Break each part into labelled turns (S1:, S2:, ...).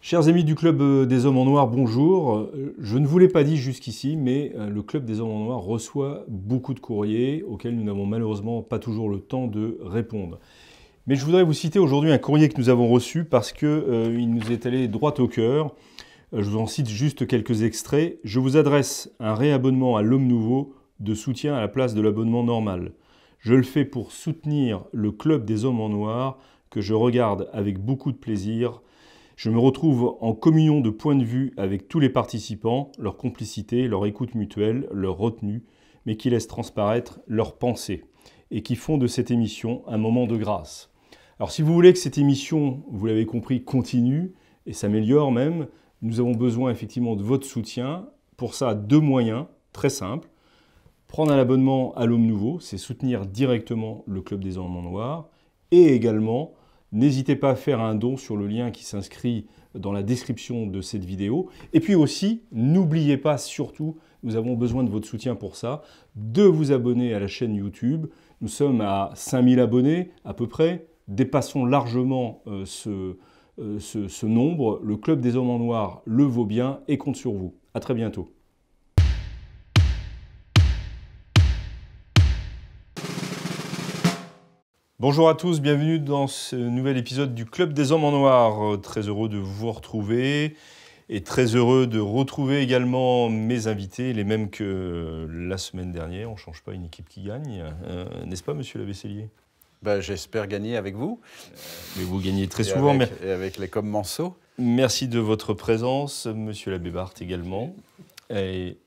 S1: Chers amis du Club euh, des Hommes en Noir, bonjour. Euh, je ne vous l'ai pas dit jusqu'ici, mais euh, le Club des Hommes en Noir reçoit beaucoup de courriers auxquels nous n'avons malheureusement pas toujours le temps de répondre. Mais je voudrais vous citer aujourd'hui un courrier que nous avons reçu parce qu'il nous est allé droit au cœur. Je vous en cite juste quelques extraits. Je vous adresse un réabonnement à l'homme nouveau de soutien à la place de l'abonnement normal. Je le fais pour soutenir le Club des Hommes en Noir que je regarde avec beaucoup de plaisir je me retrouve en communion de point de vue avec tous les participants, leur complicité, leur écoute mutuelle, leur retenue, mais qui laissent transparaître leurs pensées et qui font de cette émission un moment de grâce. Alors si vous voulez que cette émission, vous l'avez compris, continue et s'améliore même, nous avons besoin effectivement de votre soutien. Pour ça, deux moyens très simples. Prendre un abonnement à l'Homme Nouveau, c'est soutenir directement le Club des Hommes Noirs et également N'hésitez pas à faire un don sur le lien qui s'inscrit dans la description de cette vidéo. Et puis aussi, n'oubliez pas surtout, nous avons besoin de votre soutien pour ça, de vous abonner à la chaîne YouTube. Nous sommes à 5000 abonnés à peu près, dépassons largement euh, euh, ce, ce nombre. Le Club des Hommes en Noir le vaut bien et compte sur vous. À très bientôt. Bonjour à tous, bienvenue dans ce nouvel épisode du Club des Hommes en Noir. Euh, très heureux de vous retrouver et très heureux de retrouver également mes invités, les mêmes que la semaine dernière. On ne change pas une équipe qui gagne, euh, n'est-ce pas, monsieur l'abbé ben, bah, J'espère gagner avec vous. Euh, mais vous gagnez très souvent. mais... Et avec les commensaux. Merci de votre présence, monsieur l'abbé Barthes également. Et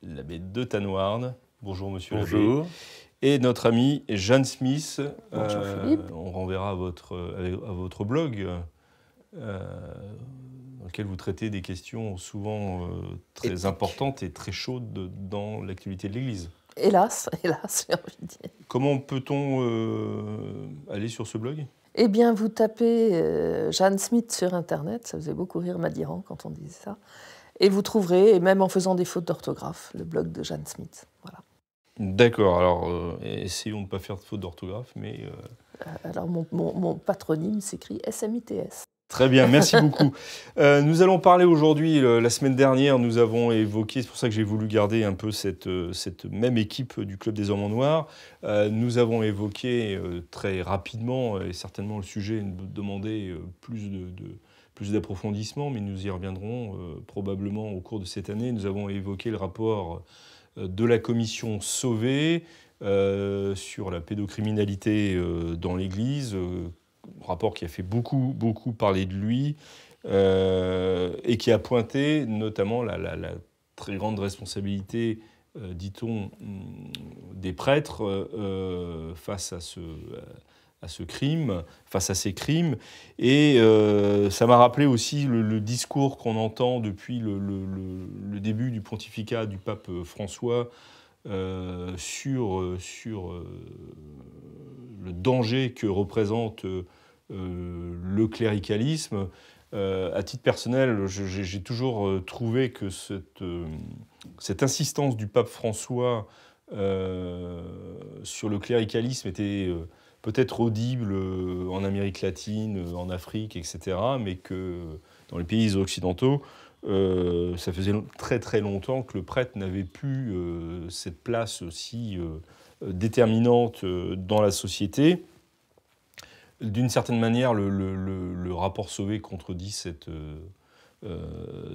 S1: l'abbé de Tanoirne. Bonjour, monsieur Bonjour et notre ami Jeanne Smith. Euh, on renverra euh, à votre, blog, euh, dans lequel vous traitez des questions souvent très importantes et très chaudes dans l'activité de l'Église.
S2: Hélas, hélas, j'ai envie de dire.
S1: Comment peut-on aller sur ce blog
S2: eh bien, vous tapez Jeanne Smith sur Internet, ça faisait beaucoup rire Madiran quand on disait ça, et vous trouverez, et même en faisant des fautes d'orthographe, le blog de Jeanne Smith. Voilà.
S1: D'accord, alors euh, essayons de ne pas faire de faute d'orthographe, mais...
S2: Euh, alors mon, patronyme s'écrit SMITS. Très bien, merci beaucoup.
S1: Euh, nous allons parler aujourd'hui, la semaine dernière, nous avons évoqué, c'est pour ça que j'ai voulu garder un peu cette, cette même équipe du Club des Hommes en Noir. nous avons évoqué très rapidement, et certainement le sujet demandait plus de, de plus d'approfondissement, mais nous y reviendrons probablement au cours de cette année. Nous avons évoqué le rapport de la commission Sauvé euh, sur la pédocriminalité euh, dans l'Église, euh, rapport qui a fait beaucoup, beaucoup parler de lui et qui a pointé notamment la, très grande responsabilité, dit-on, mm, des prêtres face à ce ce crime, face à ces crimes. Et euh, ça m'a rappelé aussi le, discours qu'on entend depuis le, début du pontificat du pape euh, François euh, sur, sur le danger que représente le cléricalisme. à titre personnel, j'ai toujours trouvé que cette, cette insistance du pape François sur le cléricalisme était peut-être audible euh, en Amérique latine, euh, en Afrique, etc., mais que dans les pays occidentaux, euh, ça faisait très très longtemps que le prêtre n'avait plus cette place aussi déterminante dans la société. D'une certaine manière, le, rapport Sauvé contredit cette,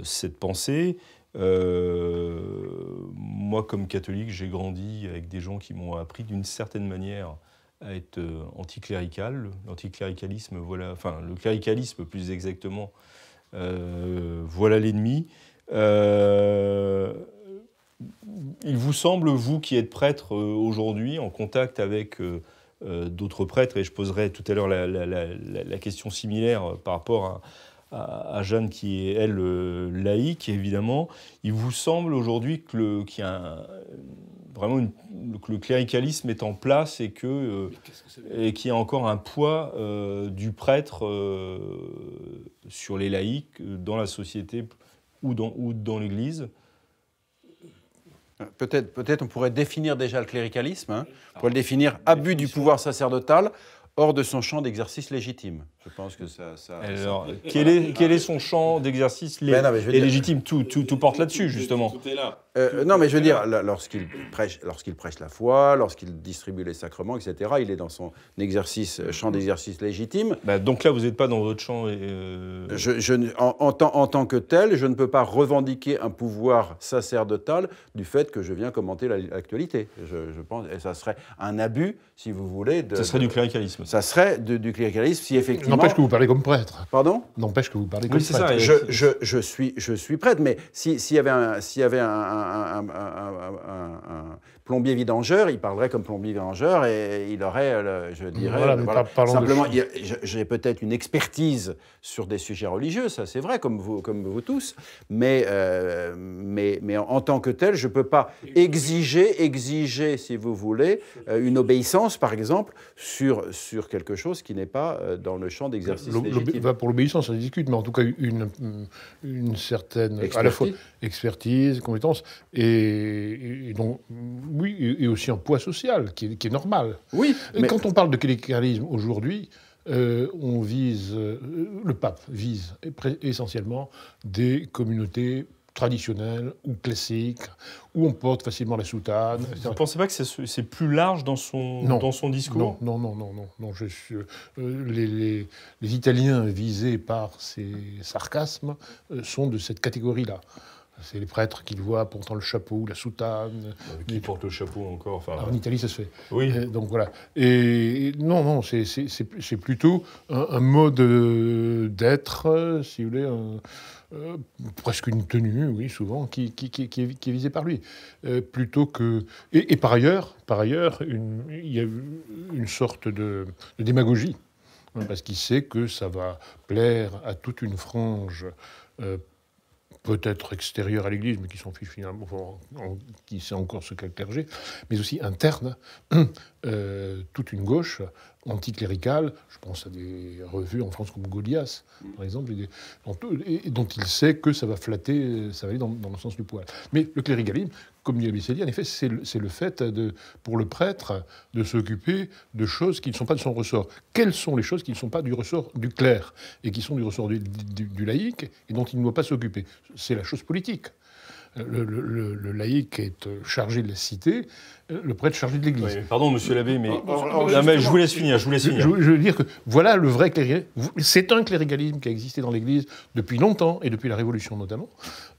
S1: cette pensée. moi, comme catholique, j'ai grandi avec des gens qui m'ont appris d'une certaine manière à être euh, anticlérical. L'anticléricalisme, voilà, enfin le cléricalisme plus exactement, euh, voilà l'ennemi. Euh, il vous semble, vous qui êtes prêtre aujourd'hui, en contact avec d'autres prêtres, et je poserai tout à l'heure la, question similaire par rapport à, Jeanne qui est, elle, laïque, évidemment, il vous semble aujourd'hui qu'il y a vraiment le, cléricalisme est en place et que, euh, et qu'il y a encore un poids euh, du prêtre euh, sur les laïcs dans la société ou dans, ou dans l'Église.
S3: Peut-être, peut-être on pourrait définir déjà le cléricalisme, pour hein. on pourrait le ah, définir abus du pouvoir sacerdotal hors de son champ d'exercice légitime. Je pense que ça... Quel, est, ah, quel, est,
S1: son champ d'exercice ben légitime tout, tout, tout, porte là-dessus, justement. Tout est là.
S3: Euh, non, mais je veux dire, lorsqu'il prêche, lorsqu'il prêche la foi, lorsqu'il distribue les sacrements, etc., il est dans son exercice, euh, champ mmh. d'exercice légitime.
S1: Bah, donc là, vous n'êtes pas dans votre champ. Euh, je,
S3: en, tant, que tel, je ne peux pas revendiquer un pouvoir sacerdotal du fait que je viens commenter l'actualité. Je, pense, et ça serait un abus, si vous voulez. De, ça serait du cléricalisme. Ça serait du cléricalisme, si effectivement. N'empêche que vous parlez comme prêtre. Pardon
S4: N'empêche que vous parlez comme prêtre.
S3: Ça, je, suis, je prêtre, mais s'il y avait y avait un un, plombier vidangeur, il parlerait comme plombier vidangeur et il aurait, je dirais, voilà, simplement, j'ai peut-être une expertise sur des sujets religieux, ça c'est vrai, comme vous, tous, mais, euh, mais, en, tant que tel, je ne peux pas exiger, exiger, si vous voulez, euh, une obéissance, par exemple, sur, sur quelque chose qui n'est pas euh, dans le champ d'exercice légitime.
S4: Bah, pour l'obéissance, ça discute, mais en tout cas, une, une certaine expertise, compétence, et, donc, oui, et aussi un poids social qui est, normal. Oui. Mais... Quand on parle de cléricalisme aujourd'hui, euh, on vise, euh, le pape vise essentiellement des communautés traditionnelles ou classiques, où on porte
S1: facilement la soutane. Vous ne pensez pas que c'est plus large dans son, dans son discours
S4: Non, non, non, non, non. je euh, les, Italiens visés par ces sarcasmes sont de cette catégorie-là. C'est les prêtres qui le voient portant le chapeau, la soutane. Euh, qui porte le chapeau encore enfin, En Italie, ça se fait. Oui. Euh, donc voilà. Et non, non, c'est plutôt un, mode euh, d'être, si vous voulez, presque une tenue, oui, souvent, qui, qui, est, visé visée par lui. plutôt que. Et, par ailleurs, par ailleurs, il y a une sorte de, démagogie. Hein, parce qu'il sait que ça va plaire à toute une frange euh, peut-être extérieure à l'Église, mais qui s'en sont finalement, qui sait encore ce qu'est le clergé, mais aussi interne, euh, toute une gauche anticléricales, je pense à des revues en France comme Goliath, par exemple, et dont, il sait que ça va flatter, ça va aller dans, dans le sens du poil. Mais le cléricalisme, comme dit en effet, c'est le, fait de, pour le prêtre de s'occuper de choses qui ne sont pas de son ressort. Quelles sont les choses qui ne sont pas du ressort du clerc et qui sont du ressort du, du laïc et dont il ne doit pas s'occuper C'est la chose politique le, le, le, laïc est euh, chargé de la cité, euh, le prêtre chargé de l'Église. pardon, monsieur l'abbé, mais, ah, bah, ah, je vous laisse finir. Je, vous laisse finir. Je, veux dire que voilà le vrai cléricalisme C'est un cléricalisme qui a existé dans l'Église depuis longtemps, et depuis la Révolution notamment,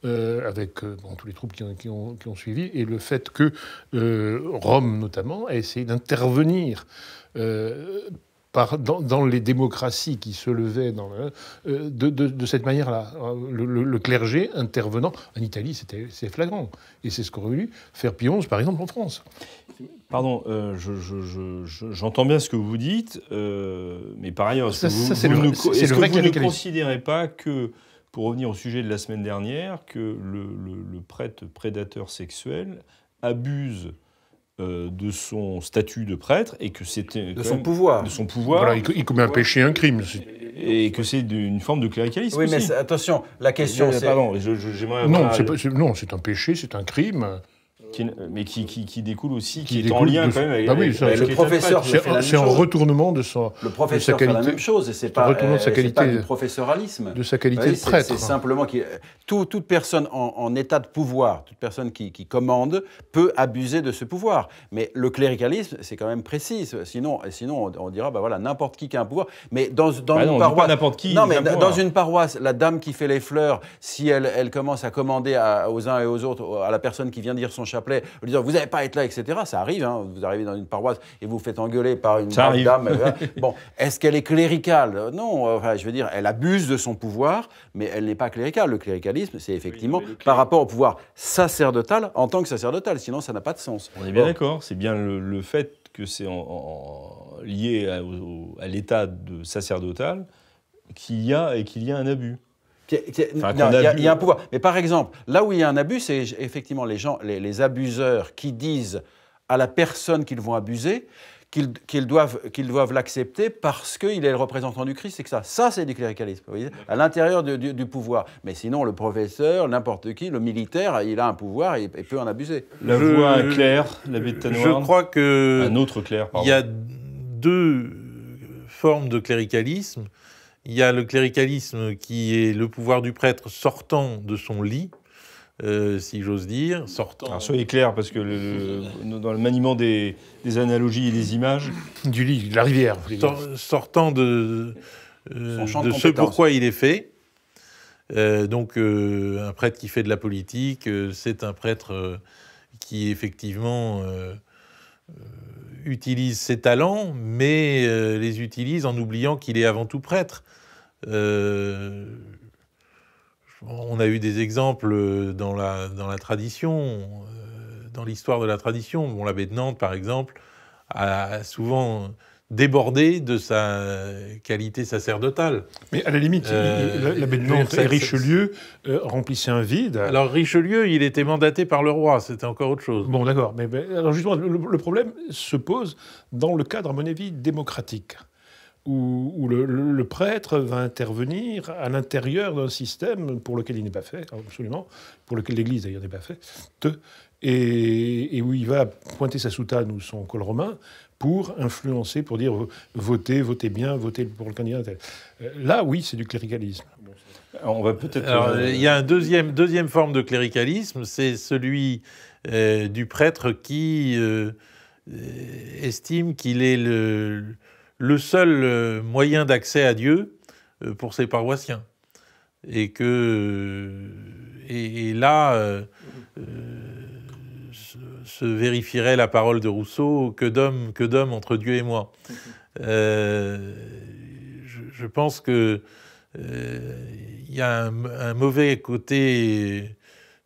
S4: euh, avec tous les troupes qui ont, suivi, et le fait que Rome notamment a essayé d'intervenir dans, les démocraties qui se levaient dans euh, de, cette manière-là. Le, clergé intervenant, en Italie, c'est flagrant. Et c'est ce qu'aurait voulu faire
S1: Pionge, par exemple, en France. Pardon, euh, j'entends bien ce que vous dites, euh, mais par ailleurs, est-ce que le, vous ne considérez pas que, pour revenir au sujet de la semaine dernière, que le, prêtre prédateur sexuel abuse euh, de son statut de prêtre et que c'était de son pouvoir. De son pouvoir. Voilà, il, commet un péché, un crime. Et, que c'est une forme de cléricalisme. Oui, mais attention,
S4: la eh question c'est. Pardon,
S1: j'aimerais. Non,
S4: c'est un péché, c'est
S1: un crime
S4: mais qui, qui, découle aussi, qui, est en lien quand même avec, ah le professeur. C'est un retournement de, sa euh, qualité. – le professeur Fait la même chose,
S3: et c'est pas, pas, du professoralisme. De sa qualité de prêtre. C'est simplement que euh, toute personne en, état de pouvoir, toute personne qui, commande, peut abuser de ce pouvoir. Mais le cléricalisme, c'est quand même précis. Sinon, sinon on, dira, bah voilà, n'importe qui qui a un pouvoir. Mais dans, dans bah une paroisse. non, mais dans une paroisse, la dame qui fait les fleurs, si elle, elle commence à commander aux uns et aux autres, à la personne qui vient dire son chapeau, en vous n'allez pas être là, etc. Ça arrive, hein. vous arrivez dans une paroisse et vous, faites engueuler par une dame. bon, est-ce qu'elle est cléricale Non, je veux dire, elle abuse de son pouvoir, mais elle n'est pas cléricale. Le cléricalisme, c'est effectivement par rapport au pouvoir sacerdotal en tant que sacerdotal,
S1: sinon ça n'a pas de sens. On est bien d'accord, c'est bien le, fait que c'est lié à, à l'état de sacerdotal qu'il y a et qu'il y a un abus.
S3: Il y, a un pouvoir. Mais par exemple, là où il y a un abus, c'est effectivement les gens, les, abuseurs qui disent à la personne qu'ils vont abuser qu'ils doivent qu'ils doivent l'accepter parce qu'il est le représentant du Christ, c'est que ça, ça c'est du cléricalisme, à l'intérieur du, pouvoir. Mais sinon, le professeur, n'importe qui, le militaire, il a un pouvoir et, peut en abuser. La je,
S1: voix un la l'abbé de Je crois que un autre clair. Il y a deux
S5: formes de cléricalisme il y a le cléricalisme qui est le pouvoir
S1: du prêtre sortant de son lit, euh, si j'ose dire, sortant. Alors soyez clair, parce que dans le maniement des, analogies et des images. Du lit, de la rivière. sortant euh, de, de, ce pourquoi il est fait.
S5: Euh, donc, un prêtre qui fait de la politique, c'est un prêtre qui, effectivement, utilise ses talents, mais euh, les utilise en oubliant qu'il est avant tout prêtre. Euh, on a eu des exemples dans la, dans la tradition, euh, dans l'histoire de la tradition. Bon, l'abbé de Nantes, par exemple, a souvent débordé de sa qualité sacerdotale. Mais à la limite, euh, l'abbé de Nantes Richelieu
S4: euh, remplissait un vide. Alors Richelieu, il était mandaté par le roi, c'était encore autre chose. Bon, d'accord. Mais, alors justement, le, problème se pose dans le cadre, à mon avis, démocratique, où, le, prêtre va intervenir à l'intérieur d'un système pour lequel il n'est pas fait, absolument, pour lequel l'Église d'ailleurs n'est pas faite, et, et où il va pointer sa soutane ou son col romain pour influencer, pour dire votez, votez bien, votez pour le candidat. Euh, là, oui, c'est du cléricalisme. On va peut-être. Euh, il y
S5: a une deuxième, deuxième forme de cléricalisme, c'est celui euh, du prêtre qui estime qu'il est le, le seul moyen d'accès à Dieu pour ses paroissiens. Et que. Et, là se vérifierait la parole de Rousseau, que d'hommes que entre Dieu et moi. Mhm. Euh, je, pense que euh, il y a un, mauvais côté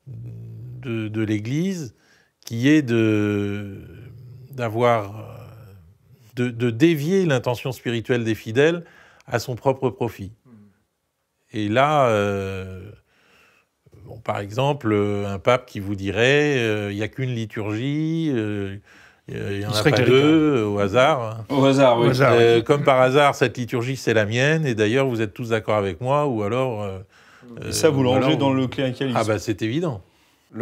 S5: de, l'Église qui est de d'avoir de, dévier l'intention spirituelle des fidèles à son propre profit. Mhm. Et là. Euh, par exemple, euh, un pape qui vous dirait euh, il n'y a qu'une liturgie. Euh, il y en a pas deux, au hasard. Au hasard, oui. Comme par hasard, cette liturgie, c'est la mienne, et d'ailleurs, vous êtes tous d'accord avec moi, ou alors...
S3: ça, vous l'enlevez dans le cléricalisme. Ah bah, c'est évident.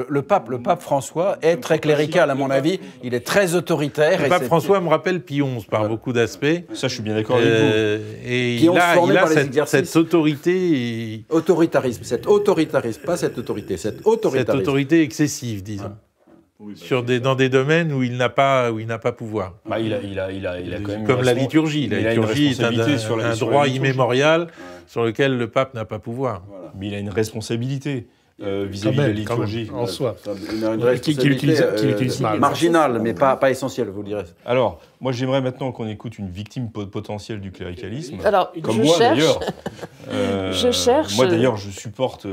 S3: Le, pape, le pape François est très clérical, à mon avis. Il est très autoritaire. Le pape François
S5: me rappelle Pions par beaucoup d'aspects. Ça, je suis bien d'accord avec vous. Euh, et il a, cette,
S3: autorité. Autoritarisme. Cet autoritarisme, pas cette autorité, cette autoritarisme. Cette autorité
S5: excessive, disons. Bah, sur des, dans des domaines où il n'a pas où il n'a pas pouvoir. Bah, il a,
S1: il a, il a, il a comme la liturgie. La liturgie est un,
S5: sur un droit immémorial sur lequel le pape n'a pas pouvoir. Mais il
S1: a une responsabilité. Euh, vis-à-vis de la liturgie. En soi. Euh, marginal mais pas, pas essentiel, vous le direz. Alors, moi j'aimerais maintenant qu'on écoute une victime potentielle du cléricalisme. Alors, comme moi d'ailleurs. je euh, cherche. Moi d'ailleurs, je supporte.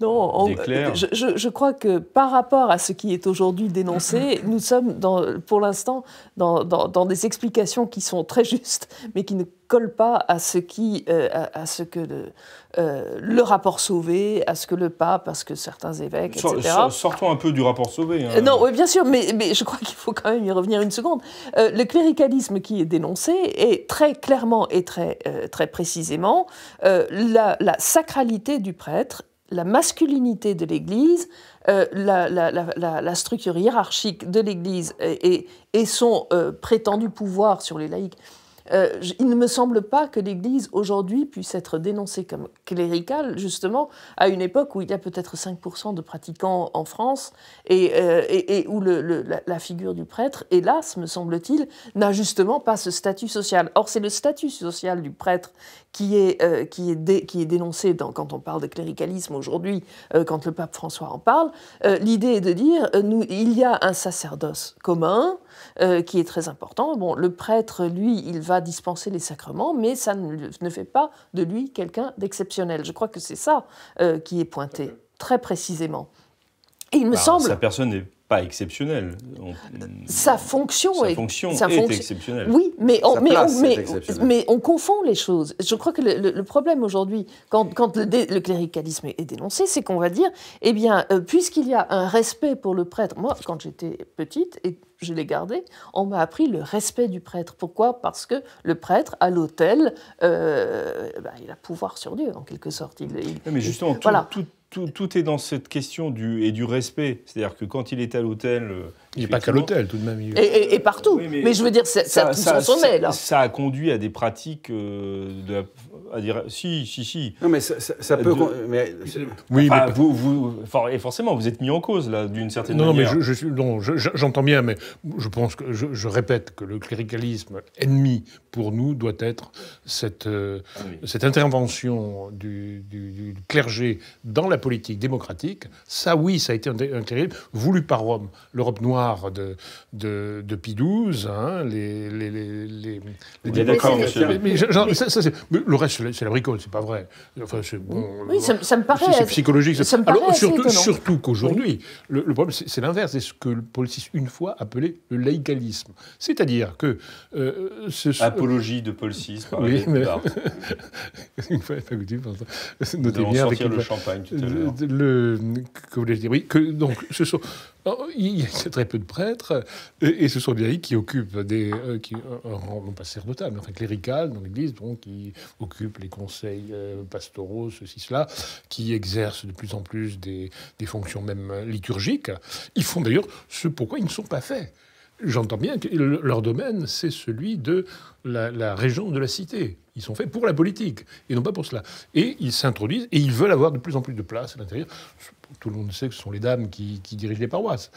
S2: Non, je, je, crois que par rapport à ce qui est aujourd'hui dénoncé, nous sommes dans, pour l'instant dans, des explications qui sont très justes, mais qui ne collent pas à ce, qui, euh, à, ce que euh, le, rapport Sauvé, à ce que le pape, à ce que certains évêques, etc.
S1: sortons un peu du rapport Sauvé. Hein. non,
S2: bien sûr, mais, mais je crois qu'il faut quand même y revenir une seconde. Euh, le cléricalisme qui est dénoncé est très clairement et très, très précisément la, la sacralité du prêtre la masculinité de l'Église, euh, la, structure hiérarchique de l'Église et, son euh, prétendu pouvoir sur les laïcs euh, il ne me semble pas que l'Église aujourd'hui puisse être dénoncée comme cléricale, justement, à une époque où il y a peut-être 5% de pratiquants en France et, euh, où la, figure du prêtre, hélas, me semble-t-il, n'a justement pas ce statut social. Or, c'est le statut social du prêtre qui est, euh, dénoncé quand on parle de cléricalisme aujourd'hui, quand le pape François en parle. L'idée est de dire, il y a un sacerdoce commun, euh, qui est très important. Bon, le prêtre, lui, il va dispenser les sacrements, mais ça ne, fait pas de lui quelqu'un d'exceptionnel. Je crois que c'est ça euh, qui est pointé, très précisément. Et il me bah, semble. Sa
S1: personne pas exceptionnel.
S2: sa fonction, est, exceptionnelle. Oui, mais on, mais, mais, on, confond les choses. Je crois que le, problème aujourd'hui, quand, le, cléricalisme est dénoncé, c'est qu'on va dire, eh bien, euh, puisqu'il y a un respect pour le prêtre, moi, quand j'étais petite, et je l'ai gardé, on m'a appris le respect du prêtre. Pourquoi Parce que le prêtre, à l'autel, euh, bah, il a pouvoir sur Dieu, en quelque sorte. Il, mais justement, tout
S1: tout, est dans cette question du, et du respect. C'est-à-dire que quand il est à l'hôtel, euh, il n'est pas qu'à l'hôtel, tout de même. Et,
S2: partout. mais, je veux dire, ça, ça, tout son sommet,
S1: ça, a conduit à des pratiques euh, de à dire si, si, si. Non, mais ça, peut. Mais, oui, mais... vous, vous, et forcément, vous êtes mis en cause là, d'une certaine manière. Non, mais je, suis,
S4: j'entends bien, mais je pense que je, répète que le cléricalisme ennemi pour nous doit être cette euh, ah cette intervention du, clergé dans la politique démocratique. Ça, oui, ça a été un, un cléricalisme voulu par Rome, l'Europe noire de, de, de Pidouze. Hein, les, les, les, les, d'accord, monsieur. Mais, genre, ça, ça, le reste, c'est la bricole, c'est pas vrai. Enfin, bon, oui, ça, me paraît. C'est psychologique. Ça, me paraît surtout, surtout qu'aujourd'hui, le, problème, c'est l'inverse. C'est ce que Paul VI, une fois, appelait le laïcalisme. C'est-à-dire que. Euh, Apologie
S1: de Paul VI, par oui, mais...
S4: Une fois, Notez Nous bien avec le champagne tout à euh, l'heure. Le, le, que vous dire Oui, que donc, ce sont. Oh, il y a très peu de prêtres, et, ce sont des laïcs qui occupent des, euh, qui, euh, euh, non pas sacerdotal, mais enfin clérical dans l'Église, donc qui occupent les conseils pastoraux, ceci, cela, qui exercent de plus en plus des, des fonctions même liturgiques. Ils font d'ailleurs ce pourquoi ils ne sont pas faits. J'entends bien que leur domaine, c'est celui de la, région de la cité. Ils sont faits pour la politique et non pas pour cela. Et ils s'introduisent et ils veulent avoir de plus en plus de place à l'intérieur. Tout le monde sait que ce sont les dames qui, qui dirigent les paroisses.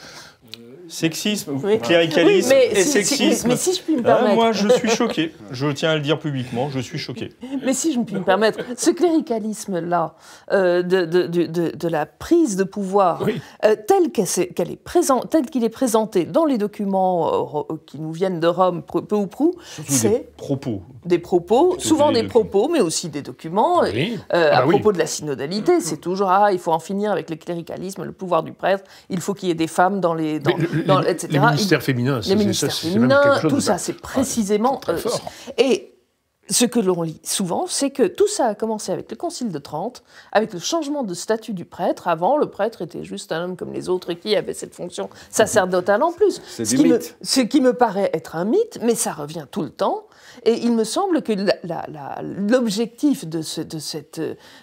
S1: Sexisme, cléricalisme et sexisme. mais si je ah, moi, je suis choqué. Je tiens à le dire publiquement, je suis choqué.
S2: Mais si je puis me permettre, ce cléricalisme-là, euh, de, la prise de pouvoir, euh, tel qu'il est, est, présenté dans les documents euh, qui nous viennent de Rome, peu ou prou, c'est. Des propos. Des propos, souvent des, propos, mais aussi des documents. Ah bah à propos de la synodalité, c'est toujours, ah, il faut en finir avec le cléricalisme, le pouvoir du prêtre, il faut qu'il y ait des femmes dans les les, ministères féminins, c'est tout ça, c'est précisément. Euh, et ce que l'on lit souvent, c'est que tout ça a commencé avec le Concile de Trente, avec le changement de statut du prêtre. Avant, le prêtre était juste un homme comme les autres qui avait cette fonction sacerdotale en plus. C'est ce, ce qui me paraît être un mythe, mais ça revient tout le temps. Et il me semble que l'objectif de, de, cette,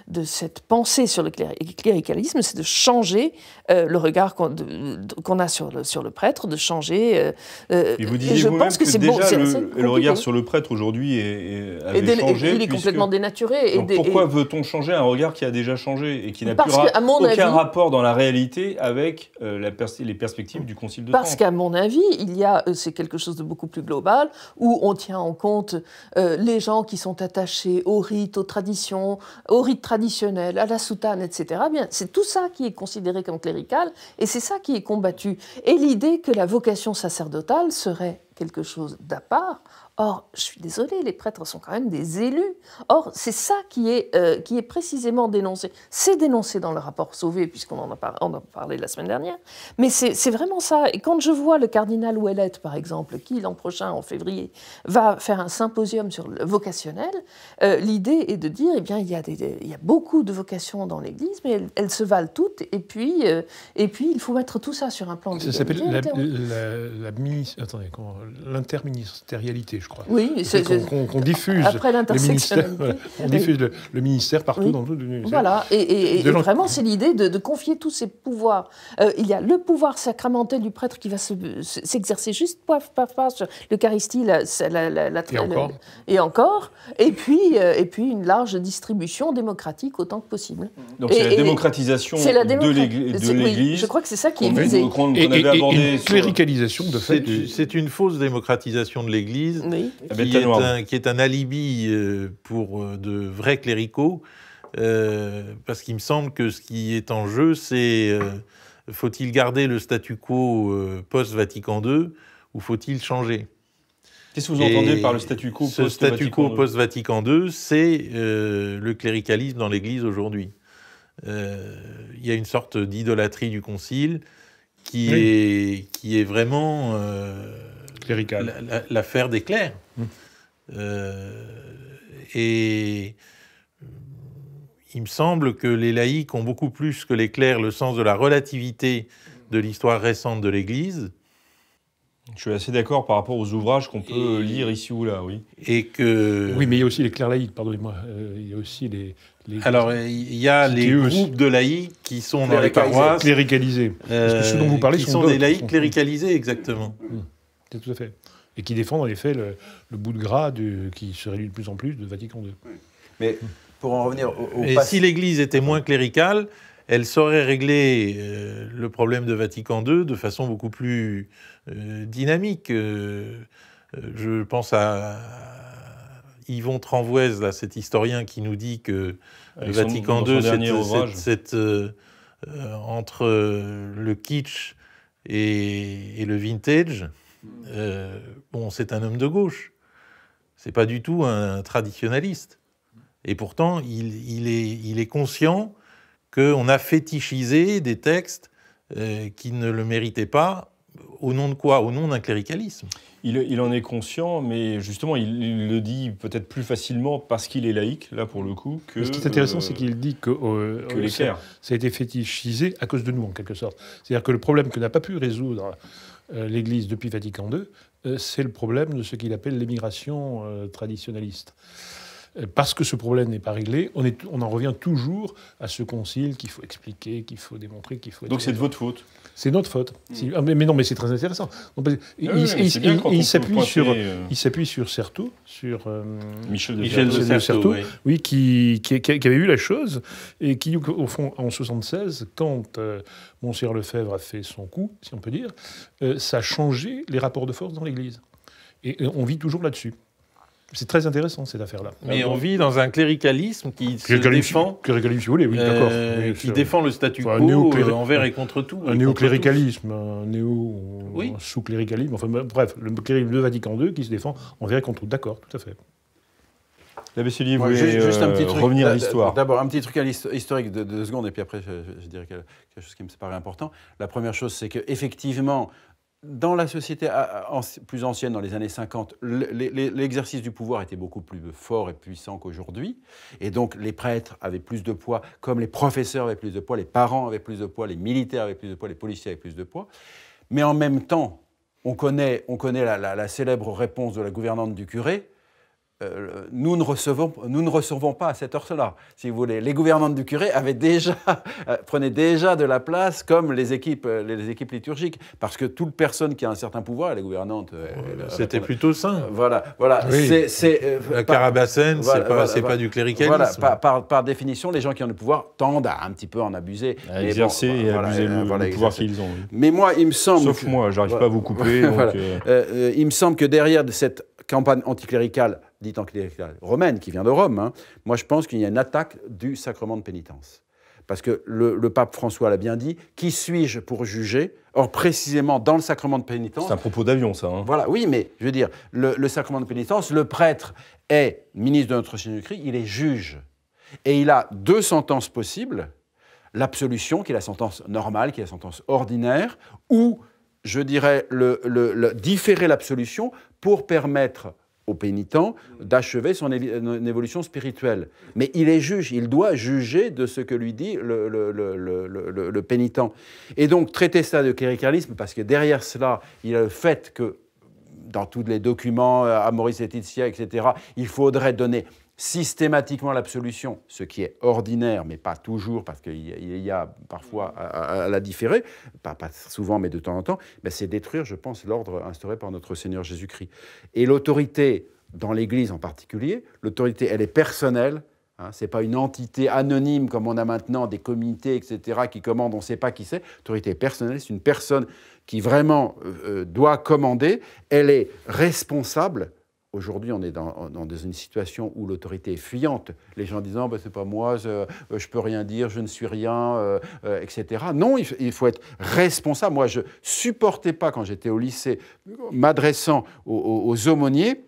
S2: de cette pensée sur le cléricalisme, c'est de changer euh, le regard qu'on a sur le, sur le prêtre, de changer. Euh, euh, et vous disiez je vous pense que, déjà le, regard sur
S1: le prêtre aujourd'hui est, et changé. il est complètement
S2: dénaturé. Et pourquoi
S1: veut-on changer un regard qui a déjà changé et qui n'a plus aucun rapport dans la réalité avec les perspectives du Concile de Parce qu'à
S2: mon avis, il y a c'est quelque chose de beaucoup plus global où on tient en compte euh, les gens qui sont attachés aux rites, aux traditions, aux rites traditionnels, à la soutane, etc. Eh c'est tout ça qui est considéré comme clérical et c'est ça qui est combattu. Et l'idée que la vocation sacerdotale serait quelque chose d'à part, Or, je suis désolée, les prêtres sont quand même des élus. Or, c'est ça qui est, euh, qui est précisément dénoncé. C'est dénoncé dans le rapport Sauvé, puisqu'on en, a parlé la semaine dernière, mais c'est vraiment ça. Et quand je vois le cardinal Ouellette, par exemple, qui l'an prochain, en février, va faire un symposium sur le vocationnel, euh, l'idée est de dire, eh bien, il y a, des, Il y a beaucoup de vocations dans l'Église, mais elles, se valent toutes, et puis, euh, et puis il faut mettre tout ça sur un plan... Ça s'appelle
S4: l'interministérialité, oui, c'est qu'on diffuse. Après l'intersectionnalité. on diffuse le, ministère partout dans le
S2: Voilà, et, vraiment, c'est l'idée de, confier tous ces pouvoirs. Euh, il y a le pouvoir sacramentel du prêtre qui va s'exercer juste juste, paf, paf, sur l'Eucharistie, la, et encore. et puis, euh, et puis une large distribution démocratique autant que possible. Donc c'est la démocratisation de l'Église. Oui, je crois que c'est ça qui est visé.
S1: une cléricalisation
S5: de fait. C'est une fausse démocratisation de l'Église ah, qui, est un, alibi euh, pour euh, de vrais cléricaux, euh, parce qu'il me semble que ce qui est en jeu, c'est faut-il garder le statu quo post-Vatican II ou faut-il changer Qu'est-ce que vous entendez par le statu quo post-Vatican II Ce statu quo post-Vatican II, c'est le cléricalisme dans l'Église aujourd'hui. Il y a une sorte d'idolâtrie du Concile qui, est, qui est vraiment L'affaire des clercs. Hum. Euh, et euh, il me semble que les laïcs ont beaucoup plus que les clercs le sens de la relativité de l'histoire récente de l'Église.
S1: Je suis assez d'accord par rapport aux ouvrages qu'on peut lire ici ou là, oui. Et que... Oui, mais
S4: il y a aussi les clercs laïcs, pardonnez-moi. Euh, il y a aussi les... Alors, il
S1: y a les
S5: groupes de
S4: laïcs qui sont dans les paroisses... Cléricalisés. Euh, Parce que ceux dont vous parlez qui sont, des laïcs cléricalisés, exactement. Hum tout à fait. Et qui défendent en effet le, le bout de gras du, qui se réduit de plus en plus de Vatican II.
S3: Mais pour en revenir au, au Et si
S4: l'Église était moins
S5: cléricale, elle saurait régler euh, le problème de Vatican II de façon beaucoup plus euh, dynamique. Euh, je pense à Yvon Tranvoise, cet historien qui nous dit que le Vatican II, c'est entre le kitsch et, et le vintage, euh, bon, c'est un homme de gauche. C'est pas du tout un traditionnaliste. Et pourtant, il, est, il est, conscient qu'on a fétichisé des textes euh, qui ne le méritaient pas.
S1: Au nom de quoi Au nom d'un cléricalisme. Il, en est conscient, mais justement, il, le dit peut-être plus facilement parce qu'il est laïque, là pour le coup. Que, ce qui est intéressant, euh, c'est qu'il
S4: dit que, ça, ça a été fétichisé à cause de nous, en quelque sorte. C'est-à-dire que le problème que n'a pas pu résoudre euh, l'Église depuis Vatican II, euh, c'est le problème de ce qu'il appelle l'émigration euh, traditionnaliste parce que ce problème n'est pas réglé, on, est, on en revient toujours à ce concile qu'il faut expliquer, qu'il faut démontrer, qu'il faut... Donc c'est de votre faute C'est notre faute. Hmm. Ah, mais, non, mais c'est très intéressant. il, s'appuie sur. il, s'appuie sur, euh... sur Michel de, Michel oui, qui, qui, avait eu la chose, et qui, au fond, en 76, quand euh, Monsieur Lefebvre a fait son coup, si on peut dire, euh, ça a changé les rapports de force dans l'Église. Et on vit toujours là-dessus. C'est très intéressant cette affaire-là. Mais ah on
S5: vit dans un cléricalisme qui se défend.
S4: Cléricalisme, si vous voulez, oui, euh, d'accord. qui défend le statu quo euh, envers et contre tout. Un néocléricalisme, un néo. sous-cléricalisme, enfin bah, bref, le cléricalisme de Vatican II qui se défend envers et contre tout. D'accord, tout à fait.
S1: L'abbé Sully, vous voulez un euh, revenir à l'histoire
S3: D'abord, un petit truc historique de deux secondes, et puis après, je, je dirais quelque chose qui me paraît important. La première chose, c'est qu'effectivement, dans la société plus ancienne, dans les années 50, l'exercice du pouvoir était beaucoup plus fort et puissant qu'aujourd'hui. Et donc les prêtres avaient plus de poids, comme les professeurs avaient plus de poids, les parents avaient plus de poids, les militaires avaient plus de poids, les policiers avaient plus de poids. Mais en même temps, on connaît, la célèbre réponse de la gouvernante du curé, euh, nous, ne recevons, nous ne recevons pas à cette heure-là, si vous voulez. Les gouvernantes du curé avaient déjà, euh, prenaient déjà de la place comme les équipes, euh, les équipes liturgiques, parce que toute personne qui a un certain pouvoir, les gouvernantes... C'était plutôt sain. voilà, voilà. C'est, la carabassène, c'est pas, pas, du cléricalisme. par, définition, les gens qui ont le pouvoir tendent à un petit peu en abuser. À exercer
S5: et abuser le, pouvoir qu'ils ont.
S3: Mais moi, il me semble... Sauf moi, j'arrive pas à vous couper. il me semble que derrière cette campagne anticléricale dit en encléricale, romaine, qui vient de Rome, hein, moi je pense qu'il y a une attaque du sacrement de pénitence. Parce que le, pape François l'a bien dit, qui suis-je pour juger Or, précisément, dans le sacrement de pénitence... C'est un propos d'avion, ça. Hein. Voilà, oui, mais je veux dire, le, sacrement de pénitence, le prêtre est ministre de notre Seigneur-Christ, il est juge. Et il a deux sentences possibles, l'absolution, qui est la sentence normale, qui est la sentence ordinaire, ou, je dirais, le, différer l'absolution pour permettre au pénitent d'achever son euh, évolution spirituelle. Mais il est juge, il doit juger de ce que lui dit le, pénitent. Et donc traiter ça de cléricalisme, parce que derrière cela, il y a le fait que dans tous les documents, à euh, Maurice et etc., il faudrait donner systématiquement l'absolution, ce qui est ordinaire, mais pas toujours, parce qu'il y a parfois à, la différer, pas, souvent, mais de temps en temps, ben, c'est détruire, je pense, l'ordre instauré par notre Seigneur Jésus-Christ. Et l'autorité, dans l'Église en particulier, l'autorité, elle est personnelle, Hein, ce n'est pas une entité anonyme comme on a maintenant des comités, etc., qui commandent, on ne sait pas qui c'est. L'autorité personnelle, c'est une personne qui vraiment euh, euh, doit commander. Elle est responsable Aujourd'hui, on est dans, une situation où l'autorité est fuyante. Les gens disant, bah, c'est pas moi, je, euh, je, peux rien dire, je ne suis rien, euh, euh, etc. Non, il, faut être responsable. Moi, je supportais pas quand j'étais au lycée, m'adressant aux aumôniers,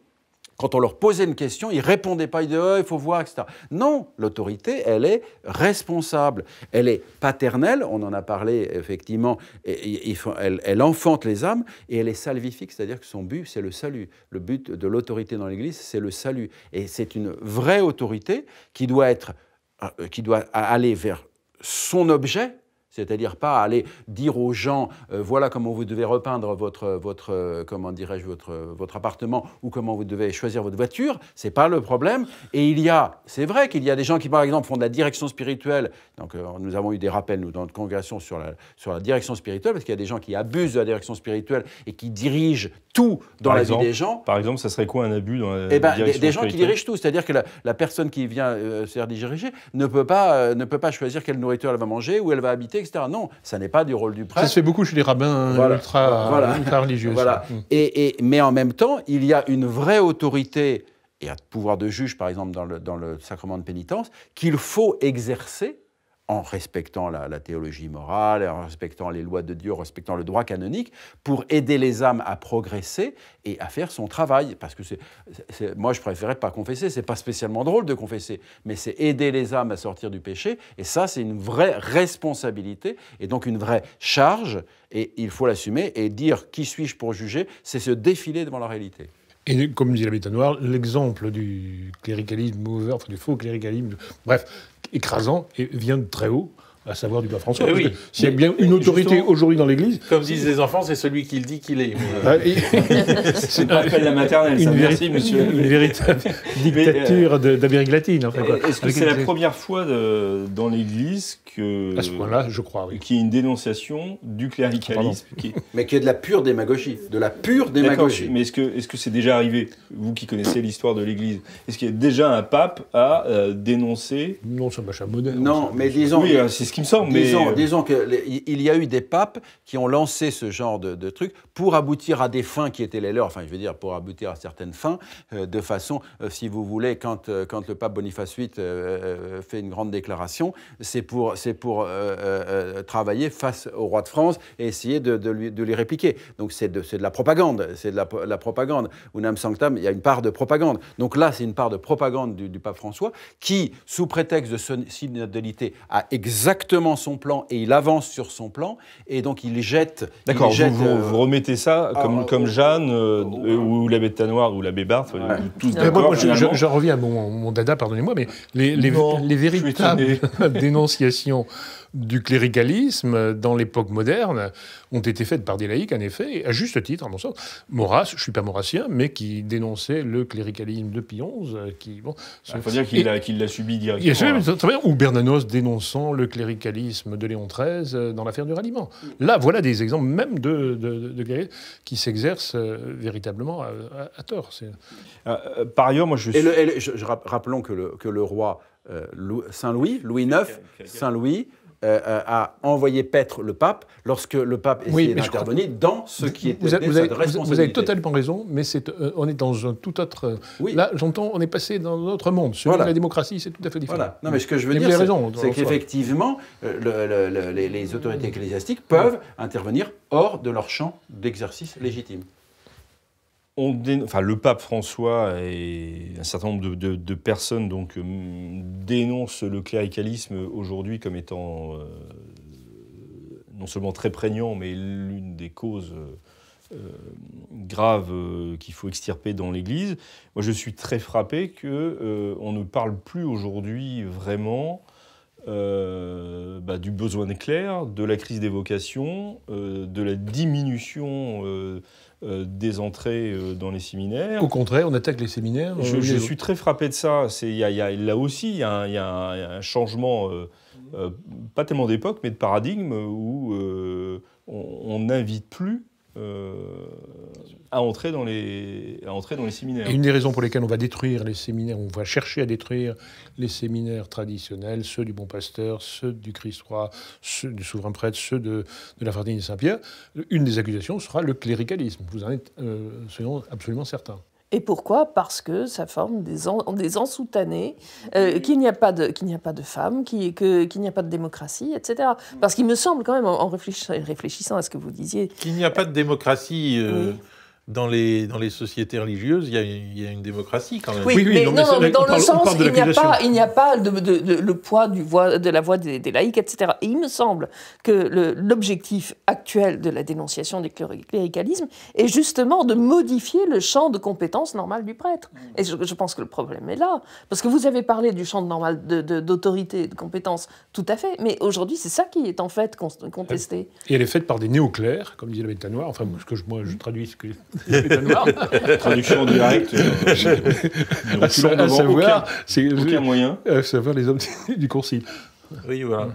S3: quand on leur posait une question, ils répondaient pas, ils disaient oh, il faut voir, etc. Non, l'autorité, elle est responsable, elle est paternelle, on en a parlé effectivement, elle, elle, enfante les âmes et elle est salvifique, c'est-à-dire que son but, c'est le salut. Le but de l'autorité dans l'Église, c'est le salut. Et c'est une vraie autorité qui doit, être, euh, qui doit aller vers son objet, c'est-à-dire pas aller dire aux gens, euh, voilà comment vous devez repeindre votre, votre euh, comment dirais-je, votre, votre appartement ou comment vous devez choisir votre voiture. C'est pas le problème. Et il y a, c'est vrai qu'il y a des gens qui, par exemple, font de la direction spirituelle. Donc, euh, nous avons eu des rappels, nous, dans notre congrégation sur la, sur la direction spirituelle, parce qu'il y a des gens qui abusent de la direction spirituelle et qui dirigent tout dans la vie des gens.
S1: Par exemple, ça serait quoi un abus dans la, eh ben, direction des, gens qui dirigent
S3: tout. C'est-à-dire que la, personne qui vient se faire diriger ne peut pas, ne peut pas choisir quelle nourriture elle va manger, où elle va habiter, non, ça n'est pas du rôle du prêtre. Ça se fait beaucoup
S4: chez les rabbins euh, ultra, euh, ultra, religieux. Hmm.
S3: Et, mais en même temps, il y a une vraie autorité et un pouvoir de juge, par exemple, dans le, dans le sacrement de pénitence, qu'il faut exercer en respectant la, théologie morale, en respectant les lois de Dieu, en respectant le droit canonique, pour aider les âmes à progresser et à faire son travail. Parce que c'est, moi, je préférais pas confesser, c'est pas spécialement drôle de confesser, mais c'est aider les âmes à sortir du péché, et ça, c'est une vraie responsabilité, et donc une vraie charge, et il faut l'assumer, et dire qui suis-je pour juger, c'est se défiler devant la réalité.
S4: Et comme dit la noir, l'exemple du cléricalisme, enfin du faux cléricalisme, bref, écrasant et vient de très haut à savoir du pape François. Eh s'il y a bien une autorité aujourd'hui dans l'Église. Comme disent les
S5: enfants, c'est celui qui le dit qu'il est. Ah, c'est pas la maternelle, une ça, monsieur. Une véritable euh, dictature d'Amérique latine. En fait, Est-ce que c'est la première
S1: fois euh, dans l'Église que. ce là je crois, oui. Qu'il y ait une dénonciation du cléricalisme. Qui... Ah, mais qui est de la pure démagogie. De la pure démagogie. Mais est-ce que c'est -ce que déjà arrivé, vous qui connaissez l'histoire de l'Église Est-ce qu'il y a déjà un pape à euh, dénoncer. Non, ça m'a Non, mais disons. Oui, c'est ce Disons, mais... Euh,
S3: disons qu'il y a eu des papes qui ont lancé ce genre de, de trucs pour aboutir à des fins qui étaient les leurs, enfin je veux dire pour aboutir à certaines fins, euh, de façon, euh, si vous voulez, quand, quand le pape Boniface VIII fait une grande déclaration, c'est pour, pour travailler face au roi de France et essayer de, lui, de les répliquer. Donc c'est de, la propagande, c'est de la, la, propagande. Unam Sanctam, il y a une part de propagande. Donc là, c'est une part de propagande du, pape François qui, sous prétexte de synodalité, a exactement son plan et il avance sur son plan et donc il les jette. D'accord, euh, vous, remettez
S1: ça comme, ah, comme Jeanne euh, ou la ou l'abbé Tanoir ou la Barthes, ouais. tous Je,
S4: reviens à mon, dada, pardonnez-moi, mais les, les, les véritables dénonciations du cléricalisme dans l'époque moderne ont été faites par des laïcs, en effet, à juste titre, à mon sens. Maurras, je ne suis pas maurassien, mais qui dénonçait le cléricalisme de Pie XI. Euh, qui, bon, ah, faut dire qu'il
S1: l'a subi directement.
S4: ou Bernanos dénonçant le cléricalisme calisme de Léon XIII euh, dans l'affaire du ralliement. Là, voilà des exemples même de, de, qui s'exercent euh, véritablement à, tort. Euh, par ailleurs, moi je, et
S3: rappelons que le, que le roi Saint-Louis, Louis IX, Saint-Louis, à euh, euh, envoyer paître le pape lorsque le pape essayait d'intervenir dans ce qui était vous avez, Vous avez totalement
S4: raison, mais c'est, euh, on est dans un tout autre. Là, j'entends, on est passé dans un autre monde. Sur la démocratie, c'est tout à fait différent. Voilà. Non, mais ce que je veux dire, c'est, qu'effectivement,
S3: les, autorités ecclésiastiques peuvent intervenir hors de leur champ d'exercice légitime
S1: enfin, le pape François et un certain nombre de, personnes donc, euh, dénoncent le cléricalisme aujourd'hui comme étant euh, non seulement très prégnant, mais l'une des causes euh, graves qu'il faut extirper dans l'Église. Moi, je suis très frappé qu'on on ne parle plus aujourd'hui vraiment euh, bah, du besoin clair, de la crise des vocations, euh, de la diminution euh, des entrées dans les séminaires. Au
S4: contraire, on attaque les séminaires. Je, suis
S1: très frappé de ça. Y là aussi, il y, a un changement, pas tellement d'époque, mais de paradigme où on n'invite plus euh, à, entrer dans les, à dans les séminaires. une des raisons
S4: pour lesquelles on va détruire les séminaires, on va chercher à détruire les séminaires traditionnels, ceux du bon pasteur, ceux du Christ-Roi, ceux du souverain prêtre, ceux de, de la de Saint-Pierre, une des accusations sera le cléricalisme. Vous en êtes euh, absolument certain.
S2: Et pourquoi Parce que ça forme des, ans des ensoutanés, euh, qu'il n'y a pas de, qu'il n'y a pas de femmes, qu'il, n'y a pas de démocratie, etc. Mm. Parce qu'il me semble quand même, en, réfléchissant, à ce que vous disiez,
S5: qu'il n'y a pas de démocratie. Euh, dans les, dans les sociétés religieuses, il y, a une, démocratie quand même. Oui, mais, non, non, dans le sens, il n'y a pas,
S2: il n'y a pas de, le poids du de la voix des, laïcs, etc. Et il me semble que l'objectif actuel de la dénonciation du cléricalisme est justement de modifier le champ de compétences normal du prêtre. Et je, je, pense que le problème est là. Parce que vous avez parlé du champ de normal d'autorité de compétences, tout à fait. Mais aujourd'hui, c'est ça qui est en fait contesté.
S4: Et elle est faite par des néoclercs, comme disait la bête noire. Enfin, ce que je, moi, je traduis ce que Traduction en direct. Euh, à, à savoir, A aucun moyen. Euh, savoir les hommes du concile. Oui, voilà. Mm.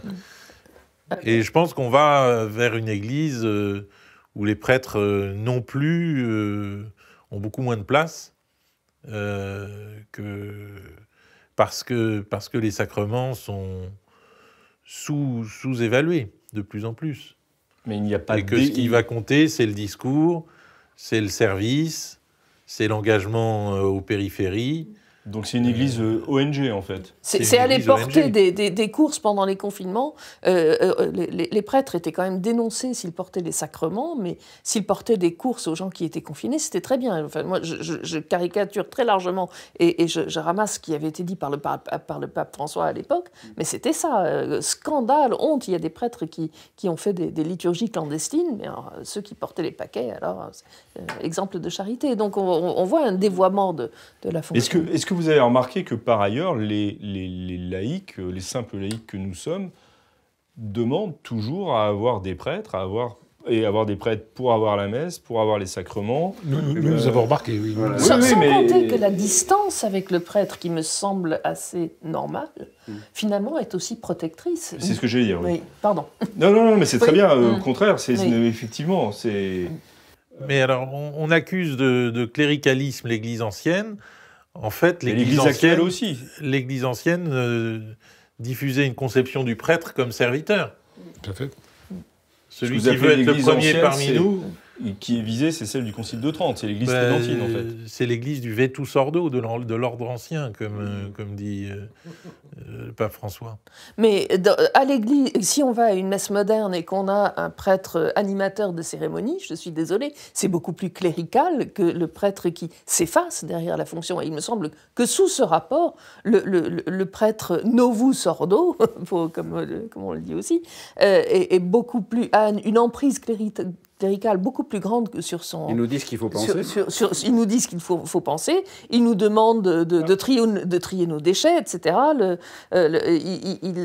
S5: Et je pense qu'on va euh, vers une église euh, où les prêtres non plus ont beaucoup moins de place que parce que parce que les sacrements sont sous sous évalués de plus en plus. Mais il n'y a pas. Et que ce qui va compter, c'est le discours c'est le service, c'est l'engagement euh, aux périphéries,
S1: donc c'est une église euh, euh, ONG en fait. C'est aller porter
S2: des, courses pendant les confinements. Euh, les, prêtres étaient quand même dénoncés s'ils portaient les sacrements, mais s'ils portaient des courses aux gens qui étaient confinés, c'était très bien. Enfin, moi, je, caricature très largement et, je, ramasse ce qui avait été dit par le, le pape François à l'époque, mais c'était ça. scandale, honte, il y a des prêtres qui, ont fait des, liturgies clandestines, mais ceux qui portaient les paquets, alors, exemple de charité. Donc on, voit un dévoiement de, la fonction. Est-ce que, est
S1: -ce que vous avez remarqué que par ailleurs, les, les, laïcs, euh, les simples laïcs que nous sommes, demandent toujours à avoir des prêtres, à avoir et avoir des prêtres pour avoir la messe, pour avoir les sacrements. Nous, euh, avons remarqué, oui. Voilà. Sans, compter que la
S2: distance avec le prêtre, qui me semble assez normale, hmm. finalement est aussi protectrice. C'est ce que j'ai dire, oui. Pardon.
S1: Non, non, non, mais c'est très bien. Au hmm. contraire, c'est effectivement, c'est... Hmm.
S5: Mais alors, on, accuse de cléricalisme l'Église ancienne. En fait, l'Église ancienne aussi. L'Église ancienne euh, diffusait une conception du prêtre comme serviteur. Tout à fait. Celui qui veut être le premier parmi nous
S1: qui est visée, c'est celle du Concile de Trente, c'est l'église bah, tridentine en fait.
S5: C'est l'église du Vetus Ordo, de l'ordre ancien, comme, euh, mm. comme dit euh, euh, le pape François.
S2: Mais à l'église, si on va à une messe moderne et qu'on a un prêtre animateur de cérémonie, je suis désolé c'est beaucoup plus clérical que le prêtre qui s'efface derrière la fonction. Et il me semble que sous ce rapport, le, prêtre novus ordo, comme, comme, on le dit aussi, est, beaucoup plus, à une emprise cléricale beaucoup plus grande que sur son. Ils nous disent qu'il faut penser. Sur, ils nous disent qu'il faut, penser. Ils nous demandent de, trier, nos déchets, etc. Euh,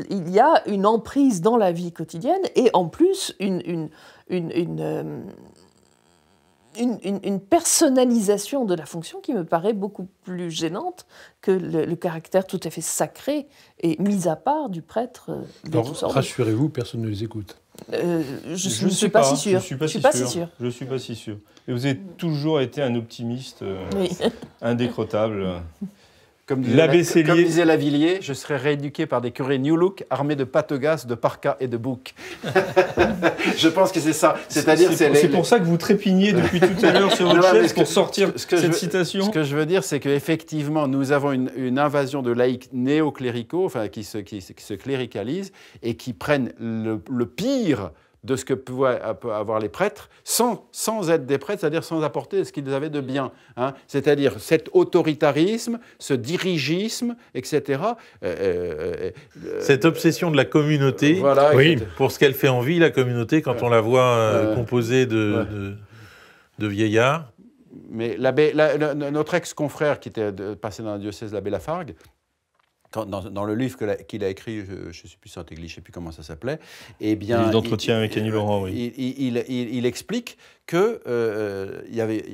S2: il, y a une emprise dans la vie quotidienne et en plus une, une, une, euh, personnalisation de la fonction qui me paraît beaucoup plus gênante que le, caractère tout à fait sacré et mis à part du prêtre. Euh,
S4: rassurez-vous, personne ne les écoute.
S2: Euh, je ne suis, pas, si sûr. Je ne suis pas si, sûr.
S1: Je suis pas si sûr. Et vous avez toujours été un optimiste, euh, indécrottable. Comme disait, la, Lavillier, je serai rééduqué par des curés New Look armés de patogas, de
S3: parkas et de boucs. je pense que c'est ça. C'est-à-dire, c'est pour ça que vous trépignez depuis tout à l'heure sur votre pour sortir cette citation. Ce que je veux dire, c'est qu'effectivement, nous avons une, invasion de laïcs néocléricaux, enfin, qui se, qui, se cléricalisent et qui prennent le, le pire de ce que pouvaient avoir les prêtres sans, sans être des prêtres, c'est-à-dire sans apporter ce qu'ils avaient de bien. Hein. C'est-à-dire cet autoritarisme, ce dirigisme, etc. Euh, euh, euh, Cette
S5: obsession de la communauté, oui. pour ce qu'elle fait envie, la communauté, quand on la voit composée de, de, vieillards. Mais notre ex-confrère qui était passé dans la diocèse,
S3: l'abbé Lafargue, dans, dans le livre qu'il a écrit, je ne sais plus Saint-Église, plus comment ça s'appelait, Et eh bien, d'entretien avec Annie Laurent, oui. Il, il, il, explique que euh, euh y avait,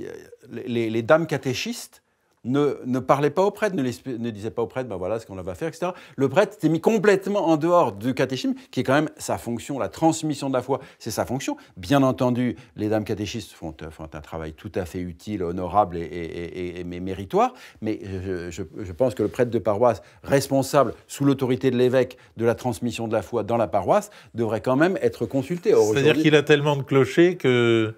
S3: les, les dames catéchistes ne, ne, parlait pas au prêtre, ne, ne disait pas au prêtre, ben voilà ce qu'on va faire, etc. Le prêtre s'est mis complètement en dehors du catéchisme, qui est quand même sa fonction, la transmission de la foi, c'est sa fonction. Bien entendu, les dames catéchistes font, euh, font un travail tout à fait utile, honorable et, méritoire, mais je, je, pense que le prêtre de paroisse, responsable sous l'autorité de l'évêque de la transmission de la foi dans la paroisse, devrait quand même être consulté. C'est-à-dire qu'il a
S5: tellement de clochers que...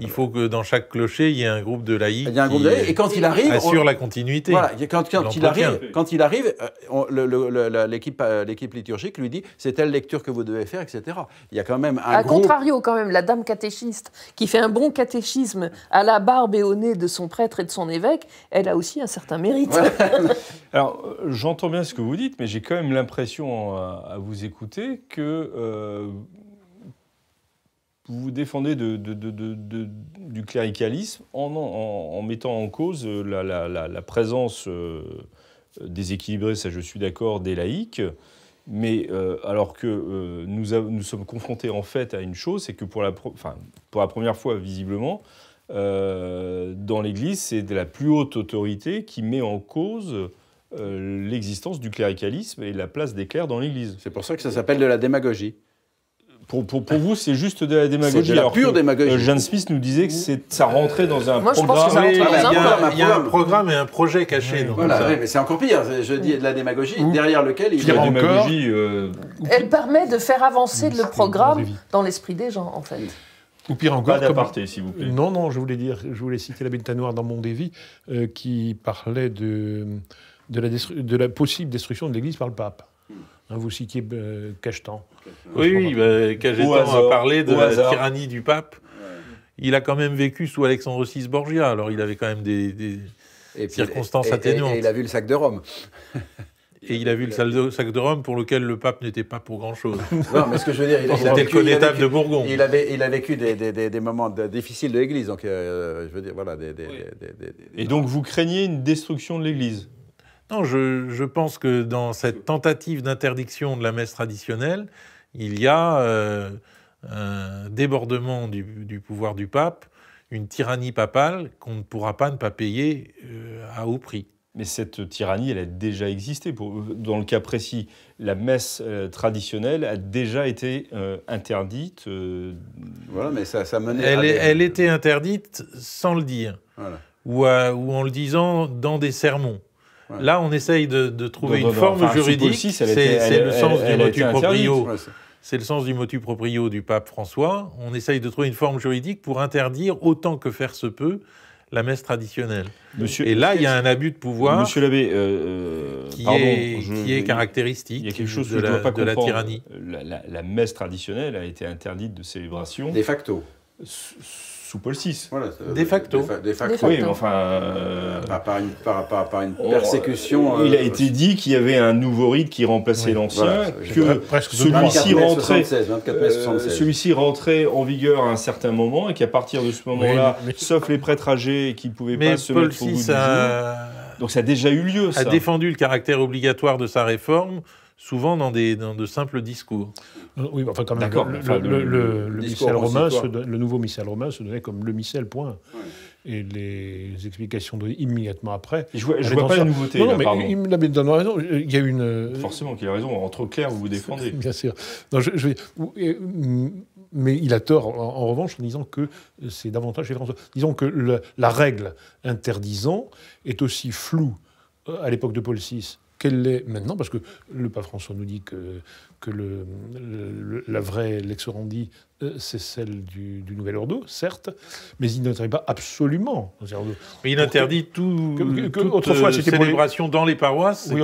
S5: Il faut que dans chaque clocher, il y ait un groupe de laïcs. Il y a un groupe de laïcs. Et quand il arrive. Assure la continuité. Voilà. Quand, quand il arrive,
S3: quand il arrive euh, euh, l'équipe, liturgique lui dit c'est telle lecture que vous devez faire, etc. Il y a quand même un. contrario,
S2: quand même, la dame catéchiste, qui fait un bon catéchisme à la barbe et au nez de son prêtre et de son évêque, elle a aussi un certain mérite.
S1: Alors, euh, j'entends bien ce que vous dites, mais j'ai quand même l'impression, à, vous écouter, que vous vous défendez de, du cléricalisme en, en, mettant en cause euh, la, présence euh, déséquilibrée, ça je suis d'accord, des laïcs. Mais euh, alors que nous, nous, sommes confrontés en fait à une chose, c'est que pour la, pour la première fois visiblement, dans l'Église, c'est de la plus haute autorité qui met en cause l'existence du cléricalisme et la place des clercs dans l'Église. C'est pour ça que ça s'appelle de la démagogie. Pour, vous, c'est juste de la démagogie. C'est la pure démagogie. Smith nous disait que c'est, ça rentrait dans un Moi, je pense que ça rentrait dans ah, un programme. y a un
S5: programme et un projet caché. voilà, mais c'est encore
S3: pire. Je dis de la démagogie, derrière lequel il y a la démagogie. Euh,
S2: Elle permet de faire avancer le programme dans l'esprit des gens, en fait.
S4: Ou pire encore, pas comme... s'il vous plaît. Non, non, je voulais dire, je voulais citer la de noire dans mon euh, qui parlait de, de la possible destruction de l'Église par le pape. Hmm. Hein, vous citiez euh, Cachetan.
S5: Oui, oui Cachetan bah, euh, a parlé de la tyrannie du pape. Il a quand même vécu sous Alexandre VI Borgia, alors il avait quand même des, circonstances atténuantes. Et, il a vu le sac de Rome. Et il a vu le sac de Rome pour lequel le pape n'était pas pour grand-chose. Non, mais ce que je veux dire, il,
S3: il a de Bourgogne. Il, il a vécu des, moments difficiles de l'Église, donc
S5: euh, je veux dire, voilà.
S1: et donc vous craignez une destruction de l'Église
S5: non, je, pense que dans cette tentative d'interdiction de la messe traditionnelle, il y a euh, un débordement du, pouvoir du pape, une
S1: tyrannie papale qu'on ne pourra pas ne pas payer euh, à haut prix. Mais cette tyrannie, elle a déjà existé. dans le cas précis, la messe euh, traditionnelle a déjà été interdite. Voilà, mais ça, menait elle, à elle
S5: était interdite sans le dire, ou en le disant dans des sermons. Là, on essaye de, trouver une forme juridique. C'est le sens du motu proprio. C'est le sens du motu proprio du pape François. On essaye de trouver une forme juridique pour interdire autant que faire se peut la messe traditionnelle.
S1: Monsieur, et là, il y a un abus de pouvoir Monsieur l'abbé, euh, euh, qui, pardon, est, qui est caractéristique de, la, de la, tyrannie. La, messe traditionnelle a été interdite de célébration. De facto sous Paul VI. de facto. Oui, enfin. Euh, par, une, persécution. Euh, il a euh, été dit qu'il y avait un nouveau rite qui remplaçait l'ancien, que celui-ci rentrait, en vigueur à un certain moment et qu'à partir de ce moment-là, sauf les prêtres âgés qui ne pouvaient pas se mettre au bout du Donc ça a déjà eu lieu. A défendu
S5: le caractère obligatoire de sa réforme souvent dans, des, de simples discours. Euh, oui, enfin quand même, le, le, missel romain,
S4: le nouveau missel romain se donnait comme le missel, point. Et les explications données immédiatement après. je ne vois pas la nouveauté. Non, non mais il me donne raison. Euh, il y a une. Euh, Forcément qu'il a raison. Entre clair vous vous défendez. Bien sûr. Mm, mais il a tort, en, revanche, en disant que c'est davantage Disons que la règle interdisant est aussi floue à l'époque de Paul VI qu'elle l'est maintenant, parce que le pape François nous dit que, que la vraie Lex euh, c'est celle du, du, nouvel ordo, certes, mais il n'interdit pas absolument. Euh,
S5: il interdit tout, euh, autrefois, c'était pour les... dans les
S2: paroisses. Oui,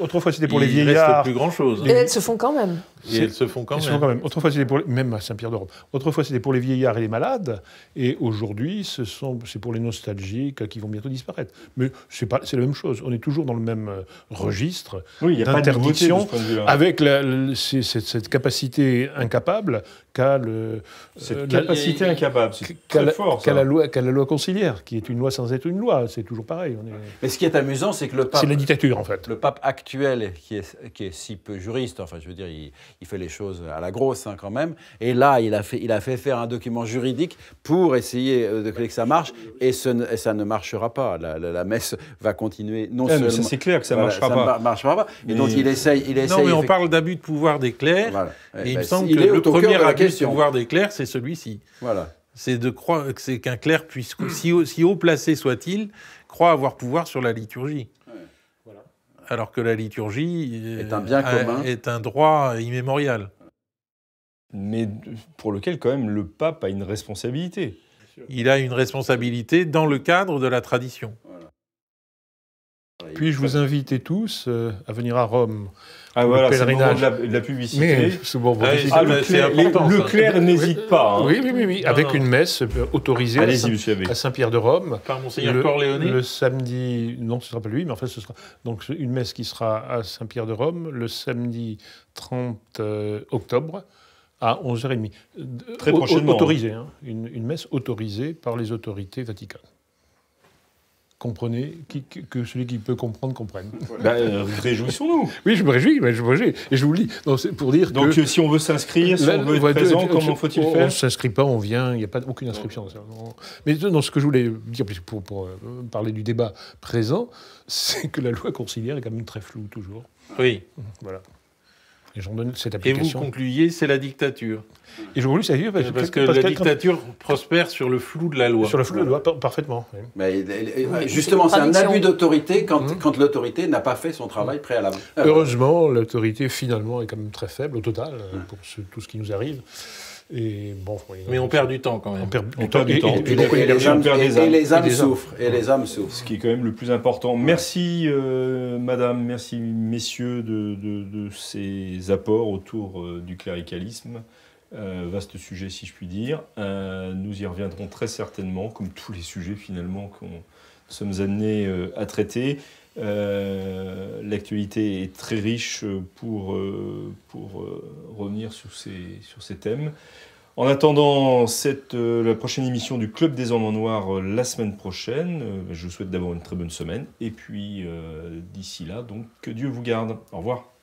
S2: autrefois, c'était pour les
S5: vieillards. Reste plus grand chose. Et elles
S2: se font quand même.
S5: Et elles se font quand, même.
S4: même. Autrefois c'était pour même à Saint-Pierre d'Europe. Autrefois c'était pour les vieillards et les malades, et aujourd'hui ce sont c'est pour les nostalgiques qui vont bientôt disparaître. Mais c'est pas c'est la même chose. On est toujours dans le même
S1: registre oui, d'interdiction,
S4: avec cette, cette capacité incapable qu'a le euh, cette capacité
S1: incapable, c'est force, fort. la,
S4: loi, la loi conciliaire, qui est une loi sans être une loi, c'est toujours pareil. Mais ce qui est amusant, c'est que le pape. C'est la dictature, en
S3: fait. Le pape actuel, qui est, qui est si peu juriste, enfin, je veux dire, il, fait les choses à la grosse, hein, quand même. Et là, il a, fait, il a fait faire un document juridique pour essayer euh, de que ça marche, et, ça ne marchera pas. La, messe va continuer, non eh, seulement. C'est clair que ça ne marchera, pas. marchera pas. Et donc, il euh, essaye. Il non, mais on parle
S5: d'abus de pouvoir des clercs, et, il eh me ben, semble qu'il est le premier abus de pouvoir des clercs, c'est celui-ci. Voilà. C'est de croire que c'est qu'un clerc puisse, si, haut, placé soit-il, croit avoir pouvoir sur la liturgie. Alors que la
S1: liturgie euh, est un bien commun,
S5: est un droit immémorial.
S1: Mais pour lequel quand même le pape a une responsabilité. Il a une
S5: responsabilité dans le cadre de
S1: la tradition.
S4: Puis je vous invite tous euh, à venir à Rome. Ah le voilà, c'est de la, publicité. Mais, le, n'hésite pas. Hein. Oui, oui, oui, avec une messe euh, autorisée à, Saint, pierre de Rome. Par Monseigneur Corléoné Le samedi, non, ce ne sera pas lui, mais en fait, ce sera donc une messe qui sera à Saint-Pierre de Rome le samedi 30 euh, octobre à 11h30. Très hein. Autorisée, hein. une, une messe autorisée par les autorités vaticanes comprenez, que celui qui peut comprendre comprenne. Bah, euh, réjouissons-nous. Oui, je me réjouis, mais je Et je vous le dis. Non, pour dire Donc, euh, si on veut s'inscrire, si on veut être présent, comment faut-il faire On ne s'inscrit pas, on vient, il n'y a pas aucune inscription. Mais euh, non, ce que je voulais dire, pour, pour parler du débat présent, c'est que la loi conciliaire est quand même très floue toujours. Oui. Voilà. Et cette application. vous
S5: concluiez, c'est la
S4: dictature. Et je voulais ça parce, que, la dictature prospère sur le flou de la loi. Sur le flou de la loi, parfaitement.
S3: justement, c'est un abus d'autorité mmh. quand, l'autorité n'a pas fait son travail préalable. Euh,
S4: Heureusement, l'autorité finalement est quand même très faible au total mmh. pour tout ce qui nous arrive mais on euh, perd du temps quand même. On perd, du temps. Et, les âmes, souffrent. Et
S1: les âmes souffrent. Ce qui est quand même le plus important. Merci, euh, madame, merci, messieurs, de, de, ces apports autour euh, du cléricalisme. vaste sujet, si je puis dire. nous y reviendrons très certainement, comme tous les sujets finalement qu'on sommes amenés à traiter. Euh, l'actualité est très riche pour, euh, pour euh, revenir sur ces, sur ces thèmes. En attendant cette, la prochaine émission du Club des Hommes en Noir la semaine prochaine, je vous souhaite d'abord une très bonne semaine. Et puis d'ici là, donc, que Dieu vous garde. Au revoir.